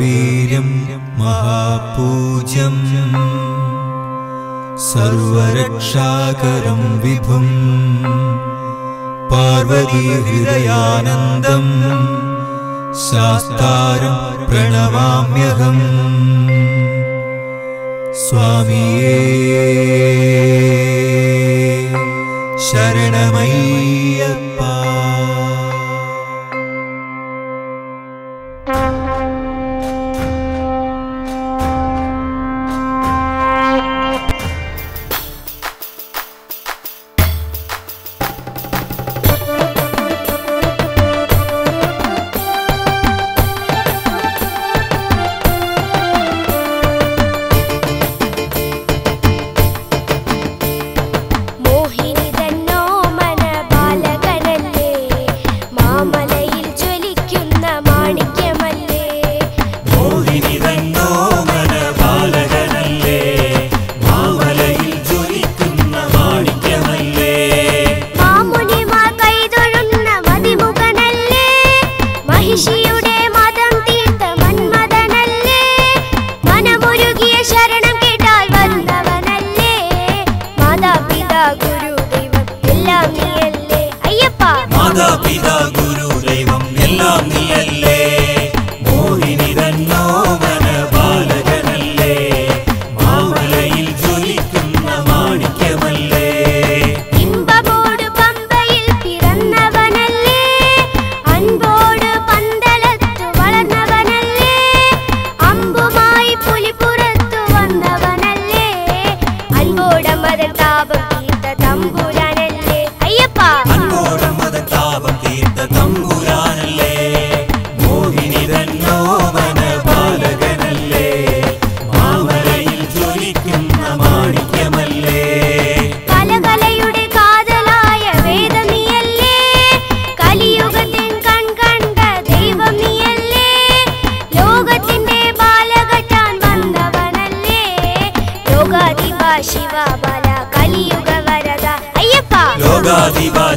महावीर्यं महापूज्यं सर्वरक्षाकरं विभुम् पार्वतीहृदयानन्दम् शास्तारं प्रणमाम्यहम् स्वामी शरणमय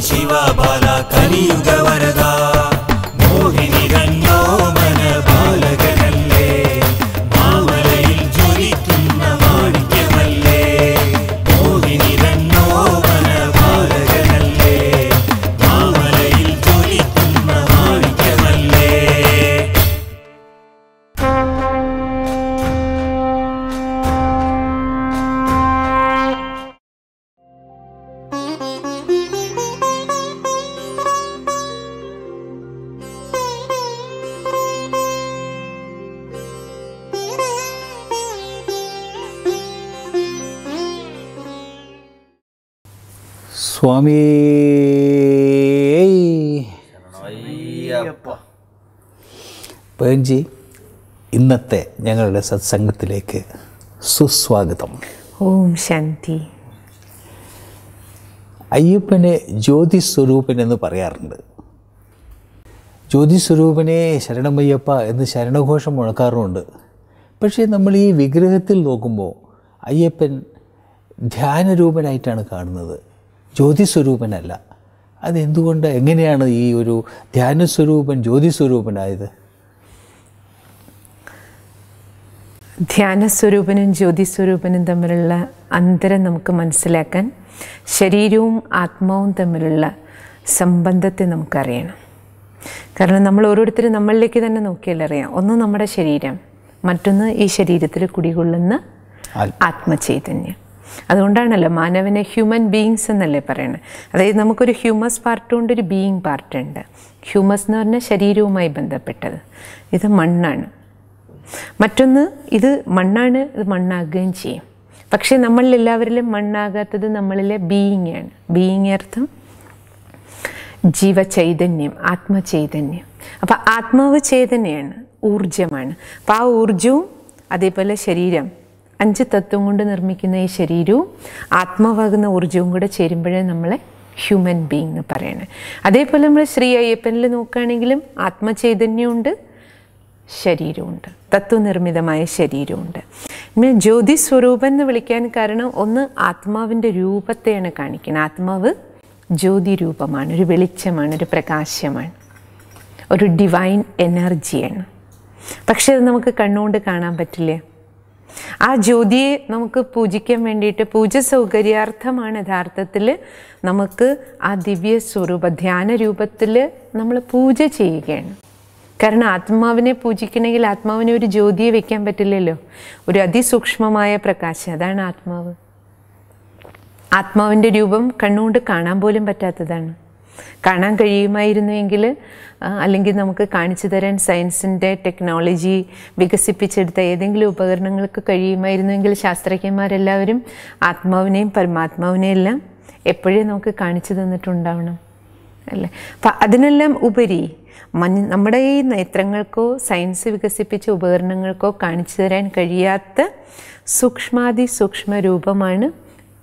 ಶಿವ ಬಾಲ ಕಲಿಯುಗ ವರದ സ്വാമി പയൻജി ഇന്നത്തെ ഞങ്ങളുടെ സത്സംഗത്തിലേക്ക് സുസ്വാഗതം ഓം ശാന്തി അയ്യപ്പനെ ജ്യോതി സ്വരൂപൻ എന്ന് പറയാറുണ്ട് ജ്യോതി സ്വരൂപനെ ശരണമയ്യപ്പ എന്ന് ശരണഘോഷം മുഴക്കാറുമുണ്ട് പക്ഷേ നമ്മൾ ഈ വിഗ്രഹത്തിൽ നോക്കുമ്പോൾ അയ്യപ്പൻ ധ്യാനരൂപനായിട്ടാണ് കാണുന്നത് ജ്യോതിസ്വരൂപനല്ല അതെന്തുകൊണ്ട് എങ്ങനെയാണ് ഈ ഒരു ധ്യാനസ്വരൂപൻ ജ്യോതിസ്വരൂപനായത് ധ്യാനസ്വരൂപനും ജ്യോതിസ്വരൂപനും തമ്മിലുള്ള അന്തരം നമുക്ക് മനസ്സിലാക്കാൻ ശരീരവും ആത്മാവും തമ്മിലുള്ള സംബന്ധത്തെ നമുക്കറിയണം കാരണം നമ്മൾ ഓരോരുത്തരും നമ്മളിലേക്ക് തന്നെ നോക്കിയാൽ അറിയാം ഒന്ന് നമ്മുടെ ശരീരം മറ്റൊന്ന് ഈ ശരീരത്തിൽ കുടികൊള്ളുന്ന ആത്മചൈതന്യം അതുകൊണ്ടാണല്ലോ മാനവനെ ഹ്യൂമൻ ബീയിങ്സ് എന്നല്ലേ പറയുന്നത് അതായത് നമുക്കൊരു ഹ്യൂമസ് ഉണ്ട് ഒരു ബീയിങ് പാർട്ടുണ്ട് ഹ്യൂമസ് എന്ന് പറഞ്ഞാൽ ശരീരവുമായി ബന്ധപ്പെട്ടത് ഇത് മണ്ണാണ് മറ്റൊന്ന് ഇത് മണ്ണാണ് ഇത് മണ്ണാകുകയും ചെയ്യും പക്ഷേ നമ്മളിൽ എല്ലാവരിലും മണ്ണാകാത്തത് നമ്മളിലെ ബീയിങ് ആണ് ബീയിങ് അർത്ഥം ജീവചൈതന്യം ആത്മചൈതന്യം അപ്പോൾ ആത്മാവ് ചൈതന്യമാണ് ഊർജമാണ് അപ്പോൾ ആ ഊർജവും അതേപോലെ ശരീരം അഞ്ച് തത്വം കൊണ്ട് നിർമ്മിക്കുന്ന ഈ ശരീരവും ആത്മാവാകുന്ന ഊർജവും കൂടെ ചേരുമ്പോഴേ നമ്മളെ ഹ്യൂമൻ ബീങ് എന്ന് പറയണേ അതേപോലെ നമ്മൾ ശ്രീ അയ്യപ്പനിൽ നോക്കുകയാണെങ്കിലും ആത്മചൈതന്യമുണ്ട് ശരീരമുണ്ട് തത്വനിർമ്മിതമായ ശരീരമുണ്ട് പിന്നെ ജ്യോതി സ്വരൂപം എന്ന് വിളിക്കാൻ കാരണം ഒന്ന് ആത്മാവിൻ്റെ രൂപത്തെയാണ് കാണിക്കുന്നത് ആത്മാവ് ജ്യോതി രൂപമാണ് ഒരു വെളിച്ചമാണ് ഒരു പ്രകാശമാണ് ഒരു ഡിവൈൻ എനർജിയാണ് പക്ഷേ അത് നമുക്ക് കണ്ണുകൊണ്ട് കാണാൻ പറ്റില്ലേ ആ ജ്യോതിയെ നമുക്ക് പൂജിക്കാൻ വേണ്ടിയിട്ട് പൂജ സൗകര്യാർത്ഥമാണ് യഥാർത്ഥത്തിൽ നമുക്ക് ആ ദിവ്യ സ്വരൂപ ധ്യാന രൂപത്തിൽ നമ്മൾ പൂജ ചെയ്യുകയാണ് കാരണം ആത്മാവിനെ പൂജിക്കണമെങ്കിൽ ആത്മാവിനെ ഒരു ജ്യോതിയെ വെക്കാൻ പറ്റില്ലല്ലോ ഒരു അതിസൂക്ഷ്മമായ പ്രകാശം അതാണ് ആത്മാവ് ആത്മാവിൻ്റെ രൂപം കണ്ണുകൊണ്ട് കാണാൻ പോലും പറ്റാത്തതാണ് കാണാൻ കഴിയുമായിരുന്നുവെങ്കിൽ അല്ലെങ്കിൽ നമുക്ക് കാണിച്ചു തരാൻ സയൻസിൻ്റെ ടെക്നോളജി വികസിപ്പിച്ചെടുത്ത ഏതെങ്കിലും ഉപകരണങ്ങൾക്ക് കഴിയുമായിരുന്നുവെങ്കിൽ ശാസ്ത്രജ്ഞന്മാരെല്ലാവരും ആത്മാവിനെയും പരമാത്മാവിനെയും എല്ലാം എപ്പോഴേ നമുക്ക് കാണിച്ചു തന്നിട്ടുണ്ടാവണം അല്ലേ അപ്പം അതിനെല്ലാം ഉപരി മഞ്ഞ് നമ്മുടെ ഈ നേത്രങ്ങൾക്കോ സയൻസ് വികസിപ്പിച്ച ഉപകരണങ്ങൾക്കോ കാണിച്ചു തരാൻ കഴിയാത്ത സൂക്ഷ്മാതി സൂക്ഷ്മ രൂപമാണ്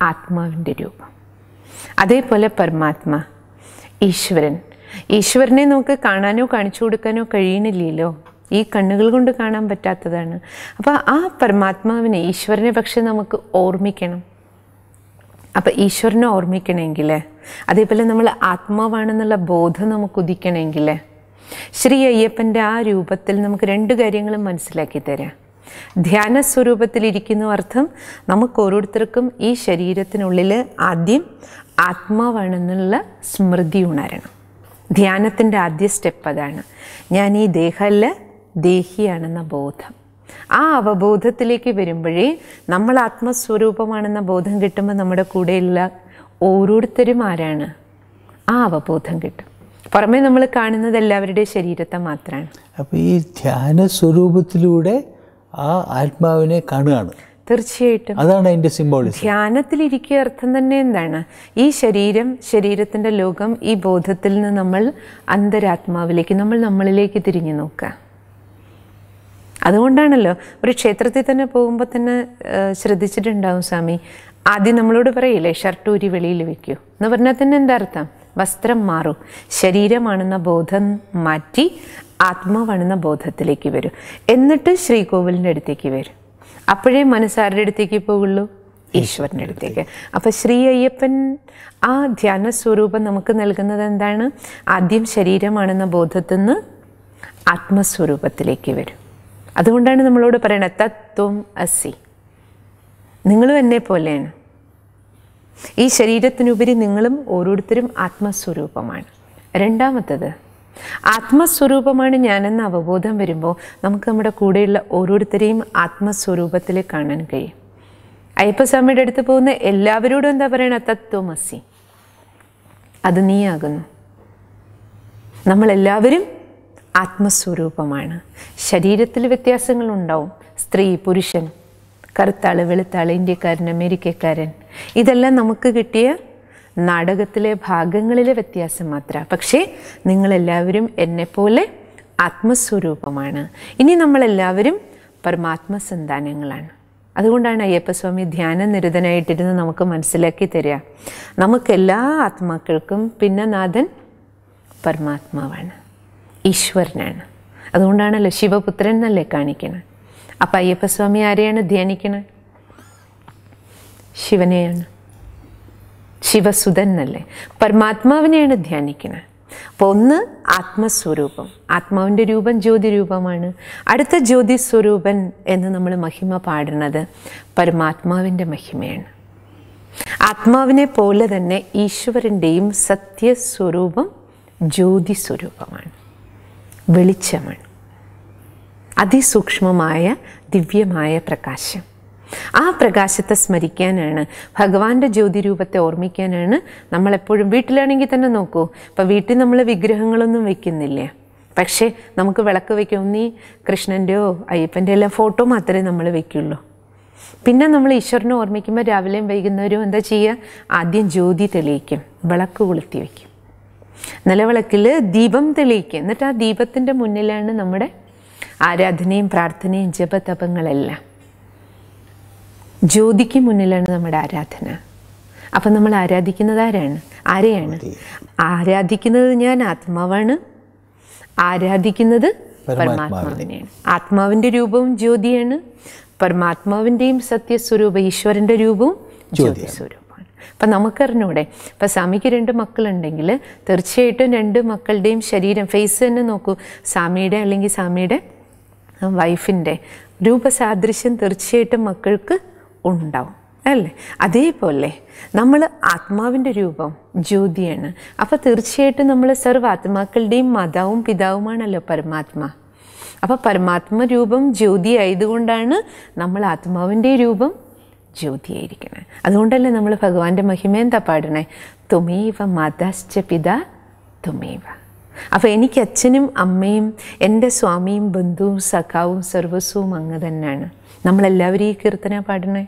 ആത്മാവിൻ്റെ രൂപം അതേപോലെ പരമാത്മ ഈശ്വരൻ ഈശ്വരനെ നമുക്ക് കാണാനോ കാണിച്ചു കൊടുക്കാനോ കഴിയണില്ലല്ലോ ഈ കണ്ണുകൾ കൊണ്ട് കാണാൻ പറ്റാത്തതാണ് അപ്പോൾ ആ പരമാത്മാവിനെ ഈശ്വരനെ പക്ഷെ നമുക്ക് ഓർമ്മിക്കണം അപ്പോൾ ഈശ്വരനെ ഓർമ്മിക്കണമെങ്കിൽ അതേപോലെ നമ്മൾ ആത്മാവാണെന്നുള്ള ബോധം നമുക്ക് ഉദിക്കണമെങ്കിൽ ശ്രീ അയ്യപ്പൻ്റെ ആ രൂപത്തിൽ നമുക്ക് രണ്ട് കാര്യങ്ങളും മനസ്സിലാക്കി തരാം ധ്യാന സ്വരൂപത്തിലിരിക്കുന്നു അർത്ഥം നമുക്ക് ഓരോരുത്തർക്കും ഈ ശരീരത്തിനുള്ളിൽ ആദ്യം ആത്മാവാണെന്നുള്ള സ്മൃതി ഉണരണം ധ്യാനത്തിൻ്റെ ആദ്യ സ്റ്റെപ്പ് അതാണ് ഞാൻ ഈ ദേഹമല്ല ദേഹിയാണെന്ന ബോധം ആ അവബോധത്തിലേക്ക് വരുമ്പോഴേ നമ്മൾ ആത്മസ്വരൂപമാണെന്ന ബോധം കിട്ടുമ്പോൾ നമ്മുടെ കൂടെയുള്ള ഓരോരുത്തരും ആരാണ് ആ അവബോധം കിട്ടും പുറമെ നമ്മൾ കാണുന്നത് എല്ലാവരുടെയും ശരീരത്തെ മാത്രമാണ് അപ്പോൾ ഈ ധ്യാന സ്വരൂപത്തിലൂടെ ആ ആത്മാവിനെ കാണുകയാണ് തീർച്ചയായിട്ടും അതാണ് അതിന്റെ സിംബോളിസം ധ്യാനത്തിലിരിക്കുക അർത്ഥം തന്നെ എന്താണ് ഈ ശരീരം ശരീരത്തിന്റെ ലോകം ഈ ബോധത്തിൽ നിന്ന് നമ്മൾ അന്തരാത്മാവിലേക്ക് നമ്മൾ നമ്മളിലേക്ക് തിരിഞ്ഞു നോക്കുക അതുകൊണ്ടാണല്ലോ ഒരു ക്ഷേത്രത്തിൽ തന്നെ പോകുമ്പോൾ തന്നെ ശ്രദ്ധിച്ചിട്ടുണ്ടാവും സ്വാമി ആദ്യം നമ്മളോട് പറയില്ലേ ഷർട്ട് ഊരി വെളിയിൽ വെക്കൂ എന്ന് പറഞ്ഞാൽ തന്നെ എന്താ അർത്ഥം വസ്ത്രം മാറും ശരീരമാണെന്ന ബോധം മാറ്റി ആത്മാവാണെന്ന ബോധത്തിലേക്ക് വരും എന്നിട്ട് ശ്രീകോവിലിൻ്റെ അടുത്തേക്ക് വരും അപ്പോഴേ മനസ്സാരുടെ അടുത്തേക്ക് പോകുള്ളൂ ഈശ്വരൻ്റെ അടുത്തേക്ക് അപ്പോൾ ശ്രീ അയ്യപ്പൻ ആ ധ്യാന സ്വരൂപം നമുക്ക് നൽകുന്നത് എന്താണ് ആദ്യം ശരീരമാണെന്ന ബോധത്തിൽ നിന്ന് ആത്മസ്വരൂപത്തിലേക്ക് വരും അതുകൊണ്ടാണ് നമ്മളോട് പറയണത് തത്വം അസി നിങ്ങളും എന്നെ പോലെയാണ് ഈ ശരീരത്തിനുപരി നിങ്ങളും ഓരോരുത്തരും ആത്മസ്വരൂപമാണ് രണ്ടാമത്തത് ആത്മസ്വരൂപമാണ് ഞാനെന്ന് അവബോധം വരുമ്പോൾ നമുക്ക് നമ്മുടെ കൂടെയുള്ള ഓരോരുത്തരെയും ആത്മസ്വരൂപത്തിൽ കാണാൻ കഴിയും അയ്യപ്പസ്വാമിയുടെ അടുത്ത് പോകുന്ന എല്ലാവരോടും എന്താ പറയണ തത്വമസി അത് നീയാകുന്നു നമ്മളെല്ലാവരും ആത്മസ്വരൂപമാണ് ശരീരത്തിൽ വ്യത്യാസങ്ങൾ ഉണ്ടാവും സ്ത്രീ പുരുഷൻ കറുത്താള് വെളുത്താള് ഇന്ത്യക്കാരൻ അമേരിക്കക്കാരൻ ഇതെല്ലാം നമുക്ക് കിട്ടിയ നാടകത്തിലെ ഭാഗങ്ങളിലെ വ്യത്യാസം മാത്ര പക്ഷേ നിങ്ങളെല്ലാവരും എന്നെപ്പോലെ ആത്മസ്വരൂപമാണ് ഇനി നമ്മളെല്ലാവരും പരമാത്മസന്താനങ്ങളാണ് അതുകൊണ്ടാണ് അയ്യപ്പസ്വാമി ധ്യാന നിരതനായിട്ടിരുന്ന് നമുക്ക് മനസ്സിലാക്കി തരിക നമുക്കെല്ലാ ആത്മാക്കൾക്കും പിന്നെ നാഥൻ പരമാത്മാവാണ് ഈശ്വരനാണ് അതുകൊണ്ടാണല്ലോ ശിവപുത്രൻ എന്നല്ലേ കാണിക്കണം അപ്പം അയ്യപ്പസ്വാമി ആരെയാണ് ധ്യാനിക്കണത് ശിവനെയാണ് എന്നല്ലേ പരമാത്മാവിനെയാണ് ധ്യാനിക്കുന്നത് അപ്പോൾ ഒന്ന് ആത്മസ്വരൂപം ആത്മാവിൻ്റെ രൂപം ജ്യോതിരൂപമാണ് അടുത്ത ജ്യോതി സ്വരൂപൻ എന്ന് നമ്മൾ മഹിമ പാടുന്നത് പരമാത്മാവിൻ്റെ മഹിമയാണ് ആത്മാവിനെ പോലെ തന്നെ ഈശ്വരൻ്റെയും സത്യസ്വരൂപം സ്വരൂപമാണ് വെളിച്ചമാണ് അതിസൂക്ഷ്മമായ ദിവ്യമായ പ്രകാശം ആ പ്രകാശത്തെ സ്മരിക്കാനാണ് ഭഗവാന്റെ ജ്യോതി രൂപത്തെ ഓർമ്മിക്കാനാണ് നമ്മളെപ്പോഴും വീട്ടിലാണെങ്കിൽ തന്നെ നോക്കൂ ഇപ്പം വീട്ടിൽ നമ്മൾ വിഗ്രഹങ്ങളൊന്നും വെക്കുന്നില്ലേ പക്ഷേ നമുക്ക് വിളക്ക് വയ്ക്കും നീ കൃഷ്ണൻ്റെയോ അയ്യപ്പൻ്റെ എല്ലാം ഫോട്ടോ മാത്രമേ നമ്മൾ വയ്ക്കുള്ളൂ പിന്നെ നമ്മൾ ഈശ്വരനെ ഓർമ്മിക്കുമ്പോൾ രാവിലെയും വൈകുന്നേരവും എന്താ ചെയ്യുക ആദ്യം ജ്യോതി തെളിയിക്കും വിളക്ക് കൊളുത്തി വയ്ക്കും നിലവിളക്കിൽ ദീപം തെളിയിക്കും എന്നിട്ട് ആ ദീപത്തിൻ്റെ മുന്നിലാണ് നമ്മുടെ ആരാധനയും പ്രാർത്ഥനയും ജപതപങ്ങളെല്ലാം ജ്യോതിക്ക് മുന്നിലാണ് നമ്മുടെ ആരാധന അപ്പൊ നമ്മൾ ആരാധിക്കുന്നത് ആരാണ് ആരെയാണ് ആരാധിക്കുന്നത് ഞാൻ ആത്മാവാണ് ആരാധിക്കുന്നത് പരമാത്മാവിനെയാണ് ആത്മാവിന്റെ രൂപവും ജ്യോതിയാണ് പരമാത്മാവിന്റെയും സത്യസ്വരൂപ ഈശ്വരന്റെ രൂപവും ജ്യോതി സ്വരൂപമാണ് അപ്പൊ നമുക്കറിഞ്ഞൂടെ ഇപ്പൊ സ്വാമിക്ക് രണ്ട് മക്കളുണ്ടെങ്കിൽ തീർച്ചയായിട്ടും രണ്ട് മക്കളുടെയും ശരീരം ഫേസ് തന്നെ നോക്കൂ സ്വാമിയുടെ അല്ലെങ്കിൽ സ്വാമിയുടെ വൈഫിന്റെ രൂപസാദൃശ്യം തീർച്ചയായിട്ടും മക്കൾക്ക് ഉണ്ടാവും അല്ലേ അതേപോലെ നമ്മൾ ആത്മാവിൻ്റെ രൂപം ജ്യോതിയാണ് അപ്പോൾ തീർച്ചയായിട്ടും നമ്മൾ സർവാത്മാക്കളുടെയും മതവും മാതാവും പിതാവുമാണല്ലോ പരമാത്മ അപ്പോൾ പരമാത്മ രൂപം ജ്യോതി ആയതുകൊണ്ടാണ് നമ്മൾ ആത്മാവിൻ്റെ രൂപം ജ്യോതിയായിരിക്കുന്നത് അതുകൊണ്ടല്ലേ നമ്മൾ ഭഗവാന്റെ മഹിമ എന്താ പാടണേ തുമേവ മതശ്ച പിത തുമേവ അപ്പോൾ എനിക്ക് അച്ഛനും അമ്മയും എൻ്റെ സ്വാമിയും ബന്ധുവും സഖാവും സർവസ്വവും അങ്ങ് തന്നെയാണ് നമ്മളെല്ലാവരും ഈ കീർത്തന പാടണേ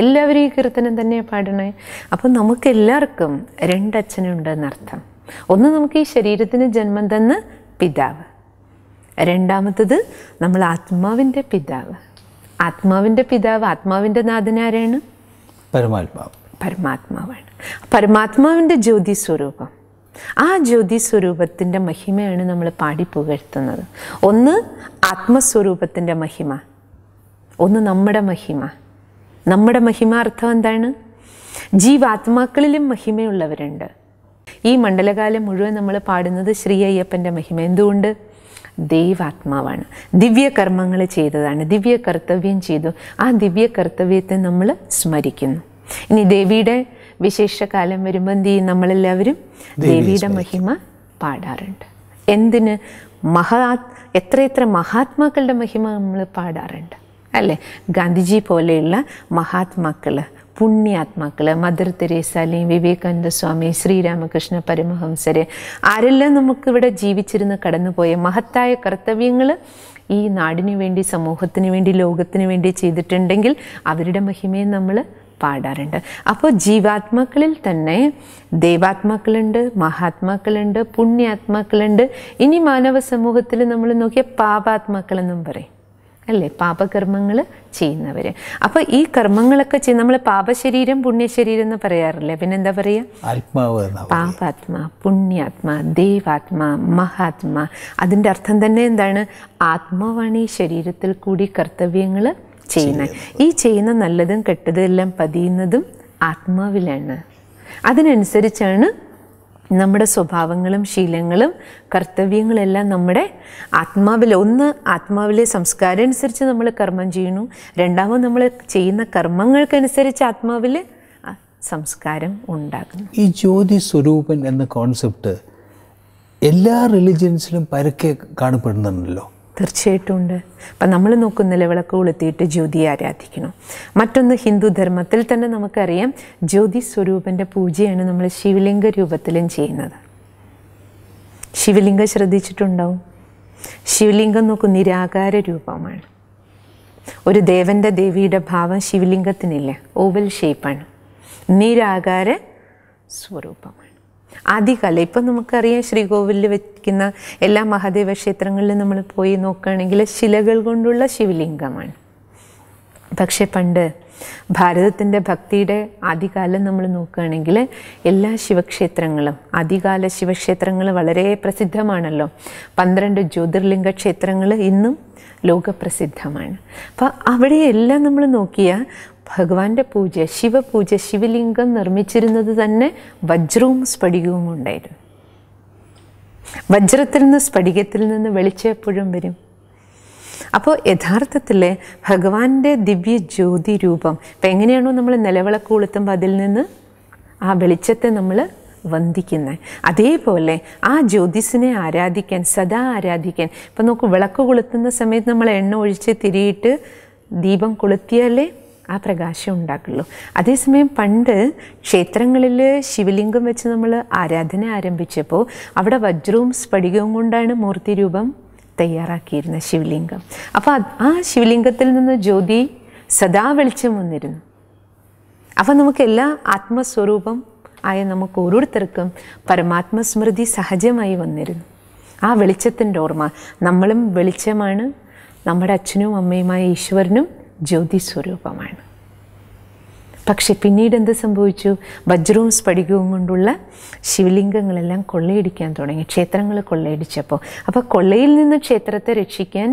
എല്ലാവരും ഈ കീർത്തനം തന്നെ പാടണേ അപ്പം നമുക്കെല്ലാവർക്കും രണ്ടച്ഛനുണ്ടെന്നർത്ഥം ഒന്ന് നമുക്ക് ഈ ശരീരത്തിന് ജന്മം തന്ന് പിതാവ് രണ്ടാമത്തത് നമ്മൾ ആത്മാവിൻ്റെ പിതാവ് ആത്മാവിൻ്റെ പിതാവ് ആത്മാവിൻ്റെ നാഥനാരാണ് പരമാത്മാവ് പരമാത്മാവാണ് പരമാത്മാവിൻ്റെ ജ്യോതി സ്വരൂപം ആ ജ്യോതി സ്വരൂപത്തിൻ്റെ മഹിമയാണ് നമ്മൾ പാടി പുകഴ്ത്തുന്നത് ഒന്ന് ആത്മസ്വരൂപത്തിൻ്റെ മഹിമ ഒന്ന് നമ്മുടെ മഹിമ നമ്മുടെ മഹിമ അർത്ഥം എന്താണ് ജീവാത്മാക്കളിലും മഹിമയുള്ളവരുണ്ട് ഈ മണ്ഡലകാലം മുഴുവൻ നമ്മൾ പാടുന്നത് ശ്രീ അയ്യപ്പൻ്റെ മഹിമ എന്തുകൊണ്ട് ദൈവാത്മാവാണ് കർമ്മങ്ങൾ ചെയ്തതാണ് ദിവ്യ കർത്തവ്യം ചെയ്തു ആ ദിവ്യ കർത്തവ്യത്തെ നമ്മൾ സ്മരിക്കുന്നു ഇനി ദേവിയുടെ വിശേഷകാലം വരുമ്പോൾ എന്ത് ചെയ്യും നമ്മളെല്ലാവരും ദേവിയുടെ മഹിമ പാടാറുണ്ട് എന്തിന് മഹാ എത്രയെത്ര മഹാത്മാക്കളുടെ മഹിമ നമ്മൾ പാടാറുണ്ട് അല്ലേ ഗാന്ധിജി പോലെയുള്ള മഹാത്മാക്കൾ പുണ്യാത്മാക്കൾ മദർ തെരേസ അല്ലെങ്കിൽ വിവേകാനന്ദ സ്വാമി ശ്രീരാമകൃഷ്ണ പരമഹംസരെ ആരെല്ലാം നമുക്കിവിടെ ജീവിച്ചിരുന്ന് കടന്നുപോയ മഹത്തായ കർത്തവ്യങ്ങൾ ഈ നാടിനു വേണ്ടി സമൂഹത്തിന് വേണ്ടി ലോകത്തിന് വേണ്ടി ചെയ്തിട്ടുണ്ടെങ്കിൽ അവരുടെ മഹിമയെ നമ്മൾ പാടാറുണ്ട് അപ്പോൾ ജീവാത്മാക്കളിൽ തന്നെ ദേവാത്മാക്കളുണ്ട് മഹാത്മാക്കളുണ്ട് പുണ്യാത്മാക്കളുണ്ട് ഇനി മാനവ സമൂഹത്തിൽ നമ്മൾ നോക്കിയ പാപാത്മാക്കളെന്നും പറയും അല്ലേ പാപകർമ്മങ്ങൾ ചെയ്യുന്നവർ അപ്പോൾ ഈ കർമ്മങ്ങളൊക്കെ ചെയ്യുന്ന നമ്മൾ പാപശരീരം പുണ്യശരീരം എന്ന് പറയാറില്ലേ പിന്നെന്താ പറയുക ആത്മാവ് പാപാത്മാ പുണ്യാത്മാ ദേവാത്മാ മഹാത്മാ അതിൻ്റെ അർത്ഥം തന്നെ എന്താണ് ആത്മാവാണ് ഈ ശരീരത്തിൽ കൂടി കർത്തവ്യങ്ങൾ ചെയ്യുന്നത് ഈ ചെയ്യുന്ന നല്ലതും കെട്ടതും എല്ലാം പതിയുന്നതും ആത്മാവിലാണ് അതിനനുസരിച്ചാണ് നമ്മുടെ സ്വഭാവങ്ങളും ശീലങ്ങളും കർത്തവ്യങ്ങളെല്ലാം നമ്മുടെ ആത്മാവിൽ ഒന്ന് ആത്മാവിലെ സംസ്കാരം അനുസരിച്ച് നമ്മൾ കർമ്മം ചെയ്യുന്നു രണ്ടാമത് നമ്മൾ ചെയ്യുന്ന കർമ്മങ്ങൾക്കനുസരിച്ച് ആത്മാവിൽ സംസ്കാരം ഉണ്ടാകുന്നു ഈ ജ്യോതി സ്വരൂപൻ എന്ന കോൺസെപ്റ്റ് എല്ലാ റിലിജിയൻസിലും പരക്കെ കാണപ്പെടുന്നുണ്ടല്ലോ തീർച്ചയായിട്ടും ഉണ്ട് അപ്പം നമ്മൾ നോക്കുന്ന നിലവിളക്ക് കൊളുത്തിയിട്ട് ജ്യോതിയെ ആരാധിക്കണം മറ്റൊന്ന് ഹിന്ദു ധർമ്മത്തിൽ തന്നെ നമുക്കറിയാം ജ്യോതി സ്വരൂപൻ്റെ പൂജയാണ് നമ്മൾ ശിവലിംഗ രൂപത്തിലും ചെയ്യുന്നത് ശിവലിംഗം ശ്രദ്ധിച്ചിട്ടുണ്ടാവും ശിവലിംഗം നോക്കും നിരാകാര രൂപമാണ് ഒരു ദേവൻ്റെ ദേവിയുടെ ഭാവം ശിവലിംഗത്തിനില്ല ഓവൽ ഷേപ്പാണ് നിരാകാര സ്വരൂപമാണ് ആദ്യകാലം ഇപ്പം നമുക്കറിയാം ശ്രീകോവിലിൽ വയ്ക്കുന്ന എല്ലാ മഹാദേവ ക്ഷേത്രങ്ങളിലും നമ്മൾ പോയി നോക്കുകയാണെങ്കിൽ ശിലകൾ കൊണ്ടുള്ള ശിവലിംഗമാണ് പക്ഷേ പണ്ട് ഭാരതത്തിൻ്റെ ഭക്തിയുടെ ആദ്യകാലം നമ്മൾ നോക്കുകയാണെങ്കിൽ എല്ലാ ശിവക്ഷേത്രങ്ങളും ആദ്യകാല ശിവക്ഷേത്രങ്ങൾ വളരെ പ്രസിദ്ധമാണല്ലോ പന്ത്രണ്ട് ജ്യോതിർലിംഗ ക്ഷേത്രങ്ങൾ ഇന്നും ലോകപ്രസിദ്ധമാണ് അപ്പോൾ അവിടെയെല്ലാം നമ്മൾ നോക്കിയാൽ ഭഗവാന്റെ പൂജ ശിവപൂജ ശിവലിംഗം നിർമ്മിച്ചിരുന്നത് തന്നെ വജ്രവും സ്ഫടികവും ഉണ്ടായിരുന്നു വജ്രത്തിൽ നിന്ന് സ്ഫടികത്തിൽ നിന്ന് വെളിച്ചെപ്പോഴും വരും അപ്പോൾ യഥാർത്ഥത്തിൽ ഭഗവാന്റെ ദിവ്യ ജ്യോതി രൂപം ഇപ്പം എങ്ങനെയാണോ നമ്മൾ നിലവിളക്ക് കൊളുത്തുമ്പോൾ അതിൽ നിന്ന് ആ വെളിച്ചത്തെ നമ്മൾ വന്ദിക്കുന്നത് അതേപോലെ ആ ജ്യോതിസിനെ ആരാധിക്കാൻ സദാ ആരാധിക്കാൻ ഇപ്പം നോക്ക് വിളക്ക് കൊളുത്തുന്ന സമയത്ത് നമ്മൾ എണ്ണ ഒഴിച്ച് തിരിയിട്ട് ദീപം കൊളുത്തിയാലേ ആ പ്രകാശം ഉണ്ടാക്കുള്ളൂ അതേസമയം പണ്ട് ക്ഷേത്രങ്ങളിൽ ശിവലിംഗം വെച്ച് നമ്മൾ ആരാധന ആരംഭിച്ചപ്പോൾ അവിടെ വജ്രവും സ്ഫടികവും കൊണ്ടാണ് മൂർത്തി രൂപം തയ്യാറാക്കിയിരുന്ന ശിവലിംഗം അപ്പോൾ ആ ശിവലിംഗത്തിൽ നിന്ന് ജ്യോതി സദാ വെളിച്ചം വന്നിരുന്നു അപ്പം നമുക്കെല്ലാ ആത്മസ്വരൂപം ആയ നമുക്ക് ഓരോരുത്തർക്കും പരമാത്മസ്മൃതി സഹജമായി വന്നിരുന്നു ആ വെളിച്ചത്തിൻ്റെ ഓർമ്മ നമ്മളും വെളിച്ചമാണ് നമ്മുടെ അച്ഛനും അമ്മയുമായ ഈശ്വരനും ജ്യോതിസ്വരൂപമാണ് പക്ഷെ പിന്നീട് എന്ത് സംഭവിച്ചു വജ്രവും സ്ഫടികവും കൊണ്ടുള്ള ശിവലിംഗങ്ങളെല്ലാം കൊള്ളയടിക്കാൻ തുടങ്ങി ക്ഷേത്രങ്ങൾ കൊള്ളയടിച്ചപ്പോൾ അപ്പോൾ കൊള്ളയിൽ നിന്ന് ക്ഷേത്രത്തെ രക്ഷിക്കാൻ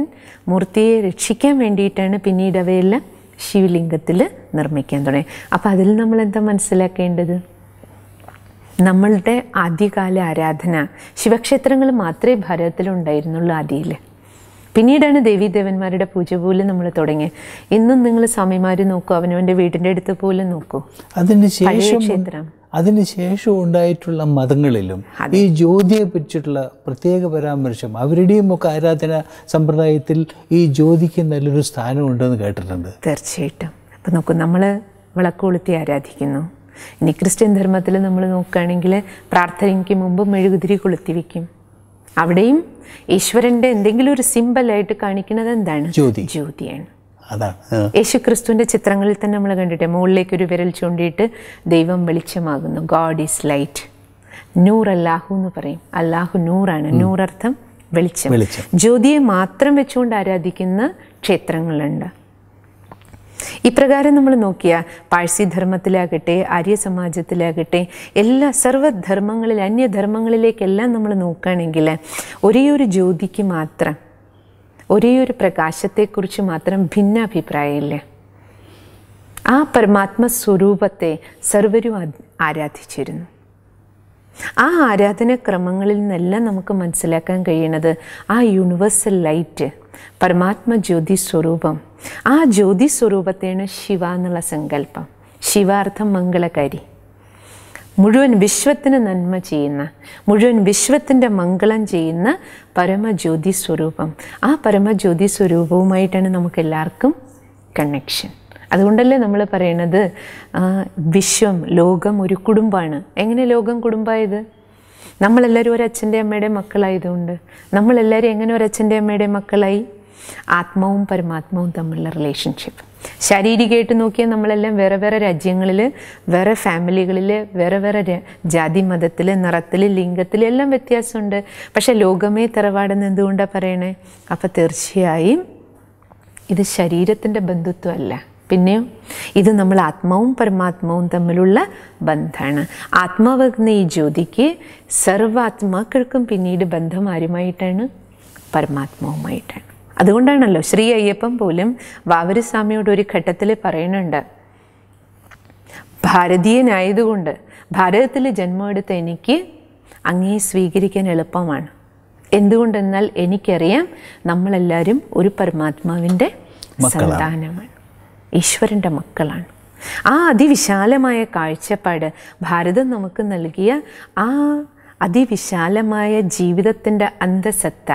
മൂർത്തിയെ രക്ഷിക്കാൻ വേണ്ടിയിട്ടാണ് പിന്നീട് അവയെല്ലാം ശിവലിംഗത്തിൽ നിർമ്മിക്കാൻ തുടങ്ങി അപ്പോൾ അതിൽ നമ്മൾ എന്താ മനസ്സിലാക്കേണ്ടത് നമ്മളുടെ ആദ്യകാല ആരാധന ശിവക്ഷേത്രങ്ങൾ മാത്രമേ ഭാരതത്തിലുണ്ടായിരുന്നുള്ളൂ ആദ്യയിൽ പിന്നീടാണ് ദേവീദേവന്മാരുടെ പൂജ പോലും നമ്മൾ തുടങ്ങിയത് ഇന്നും നിങ്ങൾ സ്വാമിമാർ നോക്കൂ അവനവൻ്റെ വീടിൻ്റെ അടുത്ത് പോലും നോക്കൂ അതിനുശേഷം അതിനുശേഷം ഉണ്ടായിട്ടുള്ള മതങ്ങളിലും ഈ ജ്യോതിയെ പിടിച്ചിട്ടുള്ള പ്രത്യേക പരാമർശം അവരുടെയും ഒക്കെ ആരാധന സമ്പ്രദായത്തിൽ ഈ ജ്യോതിക്ക് നല്ലൊരു സ്ഥാനമുണ്ടെന്ന് കേട്ടിട്ടുണ്ട് തീർച്ചയായിട്ടും അപ്പം നോക്കൂ നമ്മൾ വിളക്കുകൊളുത്തി ആരാധിക്കുന്നു ഇനി ക്രിസ്ത്യൻ ധർമ്മത്തിൽ നമ്മൾ നോക്കുകയാണെങ്കിൽ പ്രാർത്ഥനയ്ക്ക് മുമ്പ് മെഴുകുതിരി കൊളുത്തി വയ്ക്കും അവിടെയും ഈശ്വരന്റെ എന്തെങ്കിലും ഒരു സിമ്പലായിട്ട് കാണിക്കുന്നത് എന്താണ് ജ്യോതിയാണ് അതാണ് യേശുക്രിസ്തുവിന്റെ ചിത്രങ്ങളിൽ തന്നെ നമ്മൾ കണ്ടിട്ട് മുകളിലേക്ക് ഒരു വിരൽ ചൂണ്ടിയിട്ട് ദൈവം വെളിച്ചമാകുന്നു ഗോഡ് ഈസ് ലൈറ്റ് നൂർ അല്ലാഹു എന്ന് പറയും അല്ലാഹു നൂറാണ് നൂറർത്ഥം വെളിച്ചം ജ്യോതിയെ മാത്രം വെച്ചുകൊണ്ട് ആരാധിക്കുന്ന ക്ഷേത്രങ്ങളുണ്ട് ഇപ്രകാരം നമ്മൾ നോക്കിയാൽ പാഴ്സി ധർമ്മത്തിലാകട്ടെ ആര്യ സമാജത്തിലാകട്ടെ എല്ലാ സർവധർമ്മങ്ങളിൽ അന്യധർമ്മങ്ങളിലേക്കെല്ലാം നമ്മൾ നോക്കുകയാണെങ്കിൽ ഒരേ ഒരു ജ്യോതിക്ക് മാത്രം ഒരേ ഒരു പ്രകാശത്തെക്കുറിച്ച് മാത്രം ഭിന്നാഭിപ്രായമില്ല ആ പരമാത്മ സ്വരൂപത്തെ സർവരും ആരാധിച്ചിരുന്നു ആ ക്രമങ്ങളിൽ നിന്നെല്ലാം നമുക്ക് മനസ്സിലാക്കാൻ കഴിയണത് ആ യൂണിവേഴ്സൽ ലൈറ്റ് പരമാത്മ ജ്യോതി സ്വരൂപം ആ ജ്യോതി സ്വരൂപത്തെയാണ് ശിവ എന്നുള്ള സങ്കല്പം ശിവാർത്ഥം മംഗളകാരി മുഴുവൻ വിശ്വത്തിന് നന്മ ചെയ്യുന്ന മുഴുവൻ വിശ്വത്തിൻ്റെ മംഗളം ചെയ്യുന്ന പരമജ്യോതി സ്വരൂപം ആ പരമജ്യോതി സ്വരൂപവുമായിട്ടാണ് നമുക്ക് എല്ലാവർക്കും കണക്ഷൻ അതുകൊണ്ടല്ലേ നമ്മൾ പറയണത് വിശ്വം ലോകം ഒരു കുടുംബമാണ് എങ്ങനെ ലോകം കുടുംബമായത് നമ്മളെല്ലാവരും ഒരച്ഛൻ്റെ അമ്മയുടെ മക്കളായതുകൊണ്ട് നമ്മളെല്ലാവരും എങ്ങനെ ഒരച്ഛൻ്റെ അമ്മയുടെ മക്കളായി ആത്മാവും പരമാത്മാവും തമ്മിലുള്ള റിലേഷൻഷിപ്പ് ശാരീരികമായിട്ട് നോക്കിയാൽ നമ്മളെല്ലാം വേറെ വേറെ രാജ്യങ്ങളിൽ വേറെ ഫാമിലികളിൽ വേറെ വേറെ ജാതി മതത്തിൽ നിറത്തിൽ ലിംഗത്തിൽ എല്ലാം വ്യത്യാസമുണ്ട് പക്ഷേ ലോകമേ തറവാടെന്ന് എന്തുകൊണ്ടാണ് പറയണേ അപ്പം തീർച്ചയായും ഇത് ശരീരത്തിൻ്റെ ബന്ധുത്വമല്ല പിന്നെയോ ഇത് നമ്മൾ ആത്മാവും പരമാത്മാവും തമ്മിലുള്ള ബന്ധമാണ് ആത്മാവെന്ന ഈ ജ്യോതിക്ക് സർവാത്മാക്കൾക്കും പിന്നീട് ബന്ധം ആരുമായിട്ടാണ് പരമാത്മാവുമായിട്ടാണ് അതുകൊണ്ടാണല്ലോ ശ്രീ അയ്യപ്പൻ പോലും വാവരസ്വാമിയോട് ഒരു ഘട്ടത്തിൽ പറയുന്നുണ്ട് ഭാരതീയനായതുകൊണ്ട് ഭാരതത്തിൽ ജന്മമെടുത്ത എനിക്ക് അങ്ങേ സ്വീകരിക്കാൻ എളുപ്പമാണ് എന്തുകൊണ്ടെന്നാൽ എനിക്കറിയാം നമ്മളെല്ലാവരും ഒരു പരമാത്മാവിൻ്റെ സന്താനമാണ് ഈശ്വരൻ്റെ മക്കളാണ് ആ അതിവിശാലമായ കാഴ്ചപ്പാട് ഭാരതം നമുക്ക് നൽകിയ ആ അതിവിശാലമായ ജീവിതത്തിൻ്റെ അന്തസത്ത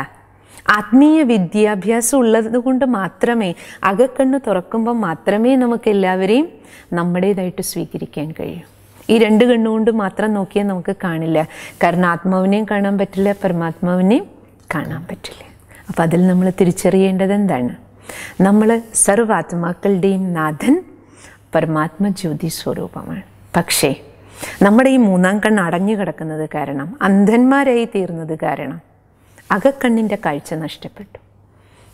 ആത്മീയ വിദ്യാഭ്യാസം ഉള്ളത് കൊണ്ട് മാത്രമേ അകക്കണ്ണ് തുറക്കുമ്പോൾ മാത്രമേ നമുക്ക് എല്ലാവരെയും നമ്മുടേതായിട്ട് സ്വീകരിക്കാൻ കഴിയൂ ഈ രണ്ട് കണ്ണുകൊണ്ട് മാത്രം നോക്കിയാൽ നമുക്ക് കാണില്ല കാരണം ആത്മാവിനെയും കാണാൻ പറ്റില്ല പരമാത്മാവിനെയും കാണാൻ പറ്റില്ല അപ്പോൾ അതിൽ നമ്മൾ തിരിച്ചറിയേണ്ടത് എന്താണ് നമ്മൾ സർവാത്മാക്കളുടെയും നാഥൻ പരമാത്മ ജ്യോതി സ്വരൂപമാണ് പക്ഷേ നമ്മുടെ ഈ മൂന്നാം കണ്ണ് അടഞ്ഞു കിടക്കുന്നത് കാരണം അന്ധന്മാരായി തീർന്നത് കാരണം അകക്കണ്ണിൻ്റെ കാഴ്ച നഷ്ടപ്പെട്ടു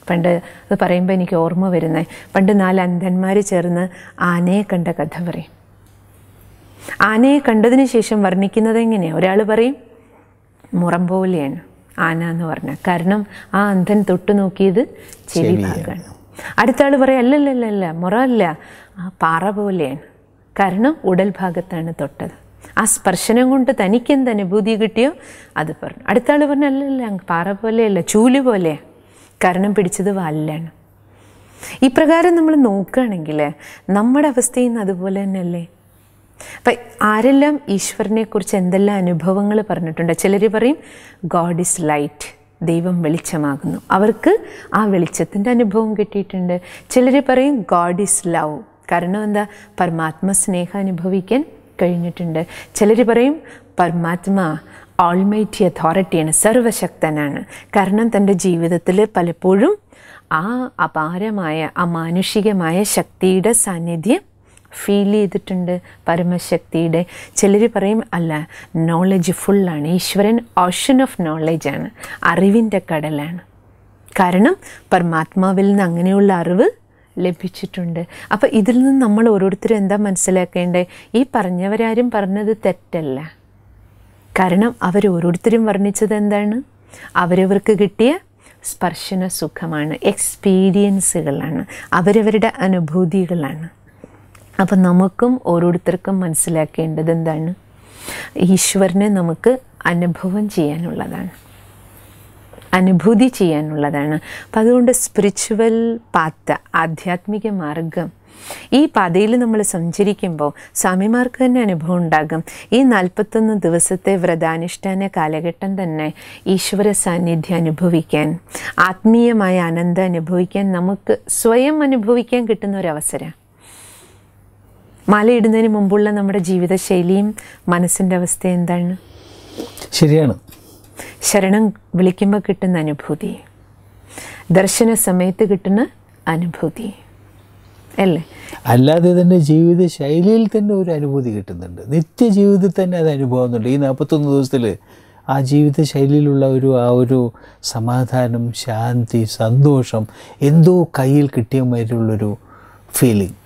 പണ്ട് അത് പറയുമ്പോൾ എനിക്ക് ഓർമ്മ വരുന്നത് പണ്ട് നാല് അന്ധന്മാർ ചേർന്ന് ആനയെ കണ്ട കഥ പറയും ആനയെ കണ്ടതിന് ശേഷം വർണ്ണിക്കുന്നത് എങ്ങനെയാണ് ഒരാൾ പറയും മുറം ആന എന്ന് പറഞ്ഞ കാരണം ആ അന്ധൻ തൊട്ടു നോക്കിയത് ചെവി ഭാഗമാണ് അടുത്ത ആൾ പറയാം അല്ലല്ലല്ല മുറല്ല ആ പാറ പോലെയാണ് കാരണം ഉടൽ ഭാഗത്താണ് തൊട്ടത് ആ സ്പർശനം കൊണ്ട് തനിക്ക് എന്ത് അനുഭൂതി കിട്ടിയോ അത് പറഞ്ഞു അടുത്ത ആൾ പറഞ്ഞു അല്ലല്ല പാറ പോലെയല്ല ചൂല് പോലെ കാരണം പിടിച്ചത് വല്ലാണ് ഇപ്രകാരം നമ്മൾ നോക്കുകയാണെങ്കിൽ നമ്മുടെ അവസ്ഥയിൽ നിന്ന് അതുപോലെ തന്നെയല്ലേ അപ്പം ആരെല്ലാം ഈശ്വരനെക്കുറിച്ച് എന്തെല്ലാം അനുഭവങ്ങൾ പറഞ്ഞിട്ടുണ്ട് ചിലർ പറയും ഗോഡ് ഇസ് ലൈറ്റ് ദൈവം വെളിച്ചമാകുന്നു അവർക്ക് ആ വെളിച്ചത്തിൻ്റെ അനുഭവം കിട്ടിയിട്ടുണ്ട് ചിലർ പറയും ഗോഡ് ഇസ് ലവ് കാരണം എന്താ പരമാത്മ സ്നേഹം അനുഭവിക്കാൻ കഴിഞ്ഞിട്ടുണ്ട് ചിലർ പറയും പരമാത്മ ഓൾമൈറ്റി അതോറിറ്റിയാണ് സർവശക്തനാണ് കാരണം തൻ്റെ ജീവിതത്തിൽ പലപ്പോഴും ആ അപാരമായ അമാനുഷികമായ ശക്തിയുടെ സാന്നിധ്യം ഫീൽ ചെയ്തിട്ടുണ്ട് പരമശക്തിയുടെ ചിലർ പറയും അല്ല നോളജ് ഫുള്ളാണ് ഈശ്വരൻ ഓഷൻ ഓഫ് നോളജാണ് അറിവിൻ്റെ കടലാണ് കാരണം പരമാത്മാവിൽ നിന്ന് അങ്ങനെയുള്ള അറിവ് ലഭിച്ചിട്ടുണ്ട് അപ്പോൾ ഇതിൽ നിന്ന് നമ്മൾ ഓരോരുത്തരും എന്താ മനസ്സിലാക്കേണ്ടത് ഈ പറഞ്ഞവരാരും പറഞ്ഞത് തെറ്റല്ല കാരണം അവർ ഓരോരുത്തരും വർണ്ണിച്ചത് എന്താണ് അവരവർക്ക് കിട്ടിയ സ്പർശന സുഖമാണ് എക്സ്പീരിയൻസുകളാണ് അവരവരുടെ അനുഭൂതികളാണ് അപ്പം നമുക്കും ഓരോരുത്തർക്കും മനസ്സിലാക്കേണ്ടത് എന്താണ് ഈശ്വരനെ നമുക്ക് അനുഭവം ചെയ്യാനുള്ളതാണ് അനുഭൂതി ചെയ്യാനുള്ളതാണ് അപ്പം അതുകൊണ്ട് സ്പിരിച്വൽ പാത്ത ആധ്യാത്മിക മാർഗം ഈ പാതയിൽ നമ്മൾ സഞ്ചരിക്കുമ്പോൾ സ്വാമിമാർക്ക് തന്നെ അനുഭവം ഉണ്ടാകും ഈ നാൽപ്പത്തൊന്ന് ദിവസത്തെ വ്രതാനുഷ്ഠാന കാലഘട്ടം തന്നെ ഈശ്വര സാന്നിധ്യം അനുഭവിക്കാൻ ആത്മീയമായ ആനന്ദം അനുഭവിക്കാൻ നമുക്ക് സ്വയം അനുഭവിക്കാൻ കിട്ടുന്ന ഒരു അവസരമാണ് മലയിടുന്നതിന് മുമ്പുള്ള നമ്മുടെ ജീവിതശൈലിയും മനസ്സിൻ്റെ അവസ്ഥ എന്താണ് ശരിയാണ് ശരണം വിളിക്കുമ്പോൾ കിട്ടുന്ന അനുഭൂതി ദർശന സമയത്ത് കിട്ടുന്ന അനുഭൂതി അല്ലേ അല്ലാതെ തന്നെ ജീവിത ശൈലിയിൽ തന്നെ ഒരു അനുഭൂതി കിട്ടുന്നുണ്ട് നിത്യജീവിതത്തിൽ തന്നെ അത് അനുഭവമുണ്ട് ഈ നാൽപ്പത്തൊന്ന് ദിവസത്തിൽ ആ ജീവിത ശൈലിയിലുള്ള ഒരു ആ ഒരു സമാധാനം ശാന്തി സന്തോഷം എന്തോ കയ്യിൽ കിട്ടിയ മാതിരിയുള്ളൊരു ഫീലിംഗ്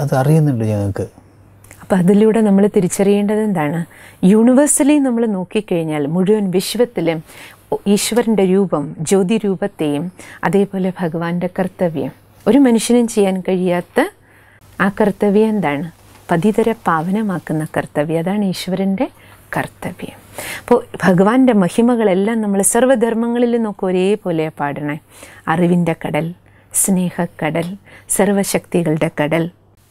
അത് അറിയുന്നുണ്ട് ഞങ്ങൾക്ക് അപ്പോൾ അതിലൂടെ നമ്മൾ തിരിച്ചറിയേണ്ടത് എന്താണ് യൂണിവേഴ്സലി നമ്മൾ നോക്കിക്കഴിഞ്ഞാൽ മുഴുവൻ വിശ്വത്തിലും ഈശ്വരൻ്റെ രൂപം ജ്യോതി രൂപത്തെയും അതേപോലെ ഭഗവാന്റെ കർത്തവ്യം ഒരു മനുഷ്യനും ചെയ്യാൻ കഴിയാത്ത ആ കർത്തവ്യം എന്താണ് പതിതര പാവനമാക്കുന്ന കർത്തവ്യം അതാണ് ഈശ്വരൻ്റെ കർത്തവ്യം അപ്പോൾ ഭഗവാന്റെ മഹിമകളെല്ലാം നമ്മൾ സർവ്വധർമ്മങ്ങളിൽ നോക്കും ഒരേപോലെ പാടണേ അറിവിൻ്റെ കടൽ സ്നേഹക്കടൽ സർവശക്തികളുടെ കടൽ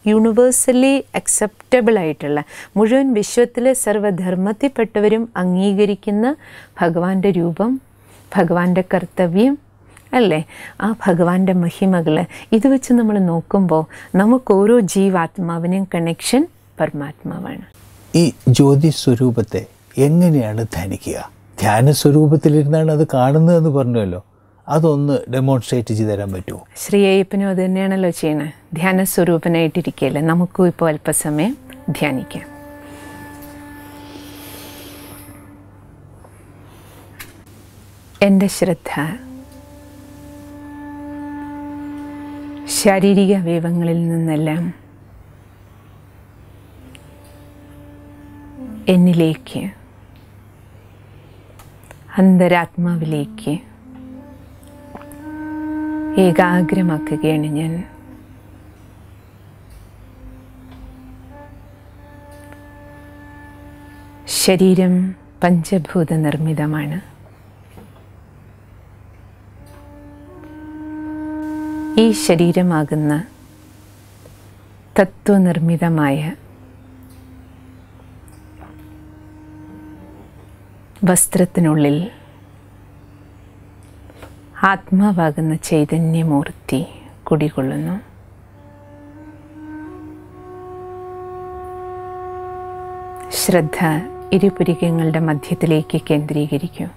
യൂണിവേഴ്സലി അക്സെപ്റ്റബിൾ ആയിട്ടുള്ള മുഴുവൻ വിശ്വത്തിലെ സർവധർമ്മത്തിൽപ്പെട്ടവരും അംഗീകരിക്കുന്ന ഭഗവാന്റെ രൂപം ഭഗവാന്റെ കർത്തവ്യം അല്ലേ ആ ഭഗവാന്റെ മഹിമകൾ ഇത് വെച്ച് നമ്മൾ നോക്കുമ്പോൾ നമുക്ക് ഓരോ ജീവാത്മാവിനും കണക്ഷൻ പരമാത്മാവാണ് ഈ ജ്യോതി സ്വരൂപത്തെ എങ്ങനെയാണ് ധനിക്കുക ധ്യാന സ്വരൂപത്തിലിരുന്നാണ് അത് കാണുന്നതെന്ന് പറഞ്ഞല്ലോ അതൊന്ന് ഡെമോൺസ്ട്രേറ്റ് ചെയ്ത് തരാൻ പറ്റുമോ ശ്രീ അയ്യപ്പനും അത് തന്നെയാണല്ലോ ചെയ്യണേ ധ്യാന സ്വരൂപനായിട്ടിരിക്കുകയല്ലേ നമുക്കും ഇപ്പോൾ അല്പസമയം ധ്യാനിക്കാം എൻ്റെ ശ്രദ്ധ ശാരീരിക അവയവങ്ങളിൽ നിന്നെല്ലാം എന്നിലേക്ക് അന്തരാത്മാവിലേക്ക് ഏകാഗ്രമാക്കുകയാണ് ഞാൻ ശരീരം പഞ്ചഭൂത നിർമ്മിതമാണ് ഈ ശരീരമാകുന്ന തത്വനിർമ്മിതമായ വസ്ത്രത്തിനുള്ളിൽ ആത്മാവാകുന്ന ചൈതന്യമൂർത്തി കുടികൊള്ളുന്നു ശ്രദ്ധ ഇരുപുരികങ്ങളുടെ മധ്യത്തിലേക്ക് കേന്ദ്രീകരിക്കൂ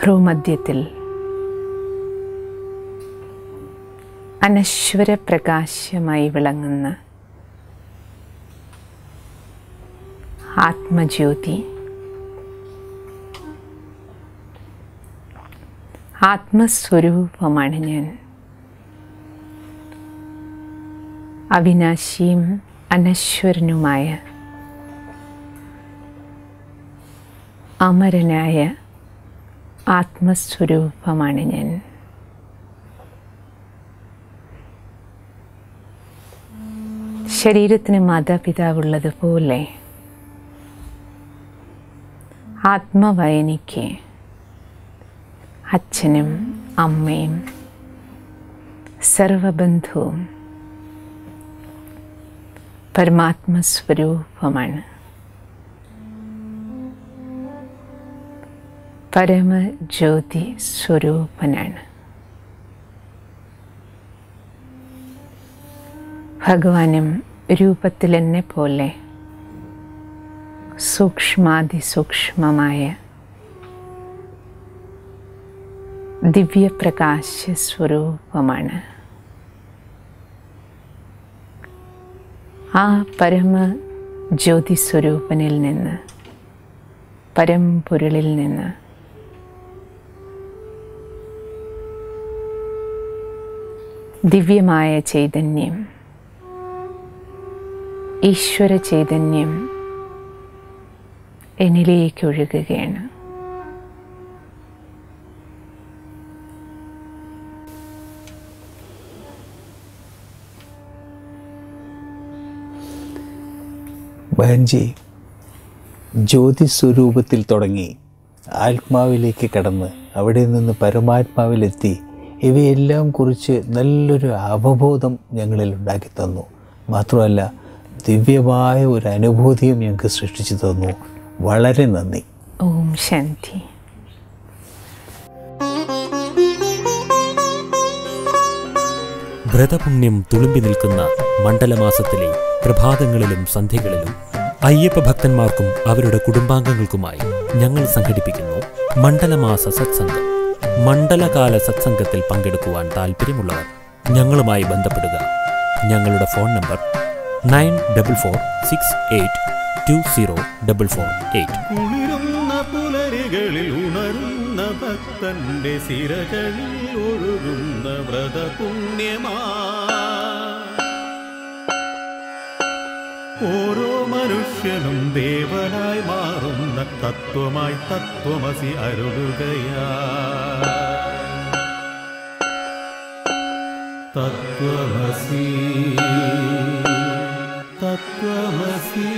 ഭ്രൂമധ്യത്തിൽ അനശ്വര പ്രകാശമായി വിളങ്ങുന്ന ആത്മജ്യോതി ആത്മസ്വരൂപമാണ് ഞാൻ അവിനാശിയും അനശ്വരനുമായ അമരനായ ആത്മസ്വരൂപമാണ് ഞാൻ ശരീരത്തിന് മാതാപിതാവുള്ളതുപോലെ ആത്മാവ എനിക്ക് അച്ഛനും അമ്മയും സർവബന്ധുവും പരമാത്മസ്വരൂപമാണ് പരമജ്യോതി സ്വരൂപനാണ് ഭഗവാനും രൂപത്തിലെന്നെ പോലെ സൂക്ഷ്മാതിസൂക്ഷ്മമായ ദിവ്യപ്രകാശ സ്വരൂപമാണ് ആ പരമ ജ്യോതി സ്വരൂപനിൽ നിന്ന് പരംപൊരുളിൽ നിന്ന് ദിവ്യമായ ചൈതന്യം ഈശ്വര ചൈതന്യം എന്നിലേക്ക് ഒഴുകുകയാണ് ബഹൻജി സ്വരൂപത്തിൽ തുടങ്ങി ആത്മാവിലേക്ക് കടന്ന് അവിടെ നിന്ന് പരമാത്മാവിലെത്തി ഇവയെല്ലാം കുറിച്ച് നല്ലൊരു അവബോധം ഞങ്ങളിൽ ഉണ്ടാക്കി തന്നു മാത്രമല്ല ദിവ്യമായ ഒരു അനുഭൂതിയും ഞങ്ങൾക്ക് സൃഷ്ടിച്ചു തന്നു വളരെ നന്ദി ഓം ശാന്തി വ്രതപുണ്യം തുളുമ്പി നിൽക്കുന്ന മണ്ഡലമാസത്തിലെ പ്രഭാതങ്ങളിലും സന്ധ്യകളിലും അയ്യപ്പ ഭക്തന്മാർക്കും അവരുടെ കുടുംബാംഗങ്ങൾക്കുമായി ഞങ്ങൾ സംഘടിപ്പിക്കുന്നു മണ്ഡലമാസ സത്സംഗം മണ്ഡലകാല സത്സംഗത്തിൽ പങ്കെടുക്കുവാൻ താൽപ്പര്യമുള്ളവർ ഞങ്ങളുമായി ബന്ധപ്പെടുക ഞങ്ങളുടെ phone number nine double four six eight two zero double four eight കുളിരുന്ന പുലരികളിൽ ഉണരുന്ന ഭക്തന്റെ സിരകളിൽ ഒഴുകുന്ന വ്രതപുണ്യമാ ഓരോ മനുഷ്യനും ദേവനായി മാറുന്ന തത്വമായി തത്വമസി അരുളുകയാ തത്വമസി തത്വമസീ